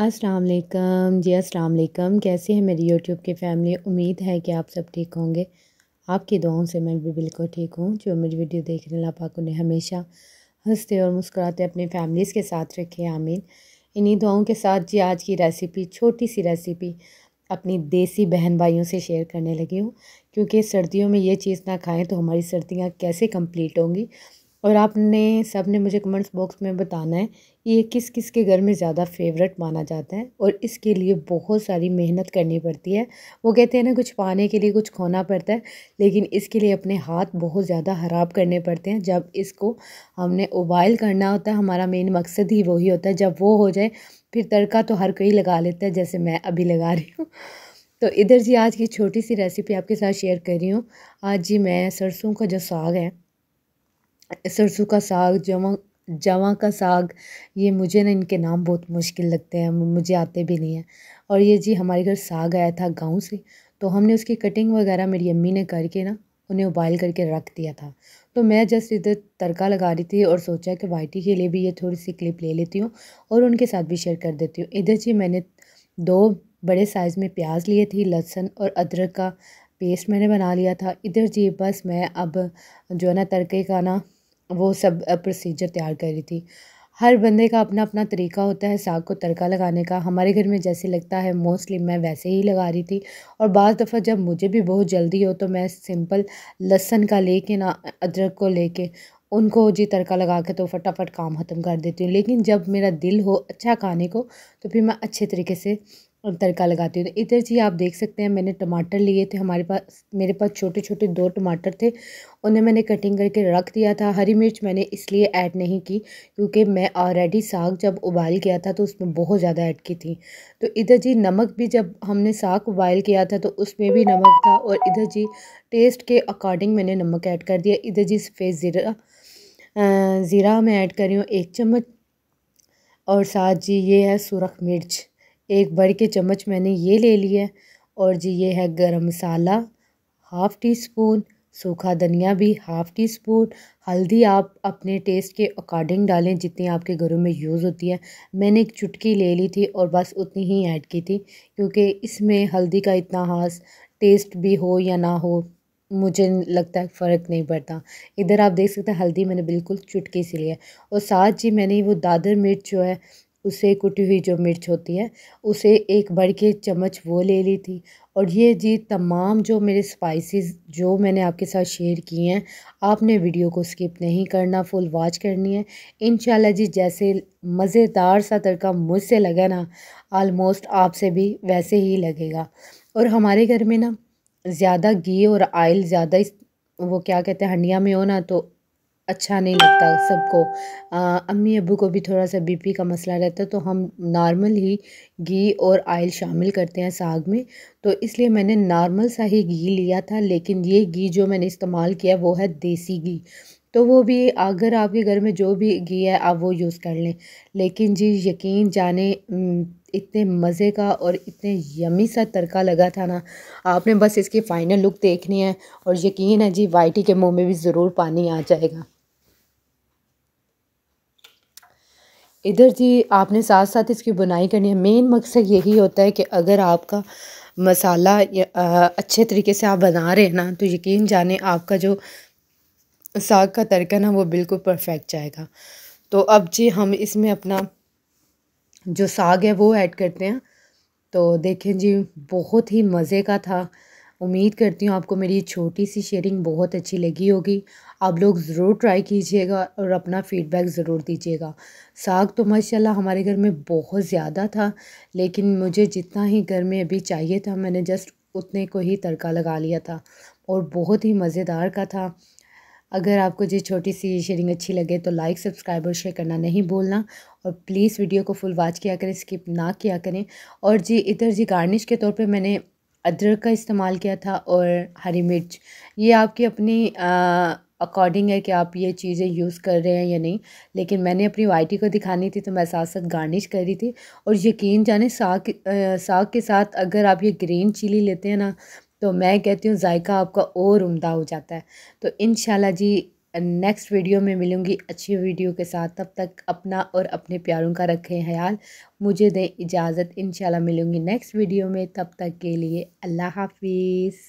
अस्सलाम जी अस्सलाम कैसे हैं मेरी यूट्यूब की फैमिली उम्मीद है कि आप सब ठीक होंगे आपकी दुआओं से मैं भी बिल्कुल ठीक हूँ जो मेरी वीडियो देख रहे हैं पाक उन्हें हमेशा हंसते और मुस्कुराते अपने फैमिलीज़ के साथ रखे आमीन इन्हीं दुआओं के साथ जी आज की रेसिपी छोटी सी रेसिपी अपनी देसी बहन भाइयों से शेयर करने लगी हूँ क्योंकि सर्दियों में ये चीज़ ना खाएँ तो हमारी सर्दियाँ कैसे कम्प्लीट होंगी और आपने सब ने मुझे कमेंट्स बॉक्स में बताना है ये किस किस के घर में ज़्यादा फेवरेट माना जाता है और इसके लिए बहुत सारी मेहनत करनी पड़ती है वो कहते हैं ना कुछ पाने के लिए कुछ खोना पड़ता है लेकिन इसके लिए अपने हाथ बहुत ज़्यादा ख़राब करने पड़ते हैं जब इसको हमने उबाइल करना होता है हमारा मेन मकसद ही वही होता है जब वो हो जाए फिर तड़का तो हर कोई लगा लेता है जैसे मैं अभी लगा रही हूँ तो इधर जी आज की छोटी सी रेसिपी आपके साथ शेयर कर रही हूँ आज जी मैं सरसों का जो साग है सरसों का साग जवा जवा का साग ये मुझे ना इनके नाम बहुत मुश्किल लगते हैं मुझे आते भी नहीं हैं और ये जी हमारे घर साग आया था गाँव से तो हमने उसकी कटिंग वगैरह मेरी अम्मी ने करके ना उन्हें उबाल करके रख दिया था तो मैं जस्ट इधर तड़का लगा रही थी और सोचा कि वाइटी के लिए भी ये थोड़ी सी क्लिप ले लेती हूँ और उनके साथ भी शेयर कर देती हूँ इधर जी मैंने दो बड़े साइज़ में प्याज लिए थी लहसुन और अदरक का पेस्ट मैंने बना लिया था इधर जी बस मैं अब जो है ना तड़के का ना वो सब प्रोसीजर तैयार कर रही थी हर बंदे का अपना अपना तरीका होता है साग को तड़का लगाने का हमारे घर में जैसे लगता है मोस्टली मैं वैसे ही लगा रही थी और बज़ दफ़ा जब मुझे भी बहुत जल्दी हो तो मैं सिंपल लहसन का लेके ना अदरक को लेके उनको जी तड़का लगा के तो फटाफट काम ख़त्म कर देती हूँ लेकिन जब मेरा दिल हो अच्छा खाने को तो फिर मैं अच्छे तरीके से और तड़का लगाती हूँ तो इधर जी आप देख सकते हैं मैंने टमाटर लिए थे हमारे पास मेरे पास छोटे छोटे दो टमाटर थे उन्हें मैंने कटिंग करके रख दिया था हरी मिर्च मैंने इसलिए ऐड नहीं की क्योंकि मैं ऑलरेडी साग जब उबाल किया था तो उसमें बहुत ज़्यादा ऐड की थी तो इधर जी नमक भी जब हमने साग उबाल किया था तो उसमें भी नमक था और इधर जी टेस्ट के अकॉर्डिंग मैंने नमक ऐड कर दिया इधर जी सफ़ेद ज़ीरा ज़ीरा मैं ऐड कर रही हूँ एक चम्मच और साथ जी ये है सुरख मिर्च एक बड़ के चम्मच मैंने ये ले लिया और जी ये है गरम मसाला हाफ़ टी स्पून सूखा धनिया भी हाफ़ टी स्पून हल्दी आप अपने टेस्ट के अकॉर्डिंग डालें जितनी आपके घरों में यूज़ होती है मैंने एक चुटकी ले ली थी और बस उतनी ही ऐड की थी क्योंकि इसमें हल्दी का इतना खास टेस्ट भी हो या ना हो मुझे लगता है फ़र्क नहीं पड़ता इधर आप देख सकते हैं हल्दी मैंने बिल्कुल चुटकी से लिया और साथ जी मैंने वो दादर मिर्च जो है उससे कुटी हुई जो मिर्च होती है उसे एक बड़ के चम्मच वो ले ली थी और ये जी तमाम जो मेरे स्पाइसेस जो मैंने आपके साथ शेयर किए हैं आपने वीडियो को स्किप नहीं करना फुल वॉच करनी है इन जी जैसे मज़ेदार सा तड़का मुझसे लगा ना आलमोस्ट आपसे भी वैसे ही लगेगा और हमारे घर में ना ज़्यादा घी और आयल ज़्यादा वो क्या कहते हैं हंडिया में हो ना तो अच्छा नहीं लगता सबको अम्मी अबू को भी थोड़ा सा बीपी का मसला रहता है तो हम नॉर्मल ही घी और आयल शामिल करते हैं साग में तो इसलिए मैंने नॉर्मल सा ही घी लिया था लेकिन ये घी जो मैंने इस्तेमाल किया वो है देसी घी तो वो भी अगर आपके घर में जो भी घी है आप वो यूज़ कर लें लेकिन जी यकीन जाने इतने मज़े का और इतने यमी सा तड़का लगा था ना आपने बस इसकी फ़ाइनल लुक देखनी है और यकीन है जी वाइटी के मुंह में भी ज़रूर पानी आ जाएगा इधर जी आपने साथ साथ इसकी बुनाई करनी है मेन मकसद यही होता है कि अगर आपका मसाला अच्छे तरीके से आप बना रहे हैं ना तो यकीन जाने आपका जो साग का तड़का ना वो बिल्कुल परफेक्ट जाएगा तो अब जी हम इसमें अपना जो साग है वो ऐड करते हैं तो देखें जी बहुत ही मज़े का था उम्मीद करती हूँ आपको मेरी छोटी सी शेयरिंग बहुत अच्छी लगी होगी आप लोग ज़रूर ट्राई कीजिएगा और अपना फ़ीडबैक ज़रूर दीजिएगा साग तो माशाल्लाह हमारे घर में बहुत ज़्यादा था लेकिन मुझे जितना ही घर में अभी चाहिए था मैंने जस्ट उतने को ही तड़का लगा लिया था और बहुत ही मज़ेदार का था अगर आपको ये छोटी सी शेयरिंग अच्छी लगे तो लाइक सब्सक्राइब और शेयर करना नहीं भूलना और प्लीज़ वीडियो को फुल वॉच किया करें स्किप ना किया करें और जी इधर जी गार्निश के तौर पे मैंने अदरक का इस्तेमाल किया था और हरी मिर्च ये आपकी अपनी अकॉर्डिंग है कि आप ये चीज़ें यूज़ कर रहे हैं या नहीं लेकिन मैंने अपनी वाइटी को दिखानी थी तो मैं साथ साथ गार्निश कर रही थी और यकीन जाने साग साग के साथ अगर आप ये ग्रीन चिली लेते हैं ना तो मैं कहती हूँ जायका आपका और उम्दा हो जाता है तो इन जी नेक्स्ट वीडियो में मिलूँगी अच्छी वीडियो के साथ तब तक अपना और अपने प्यारों का रखें ख्याल मुझे दें इजाज़त इन मिलूँगी नेक्स्ट वीडियो में तब तक के लिए अल्लाह हाफिज़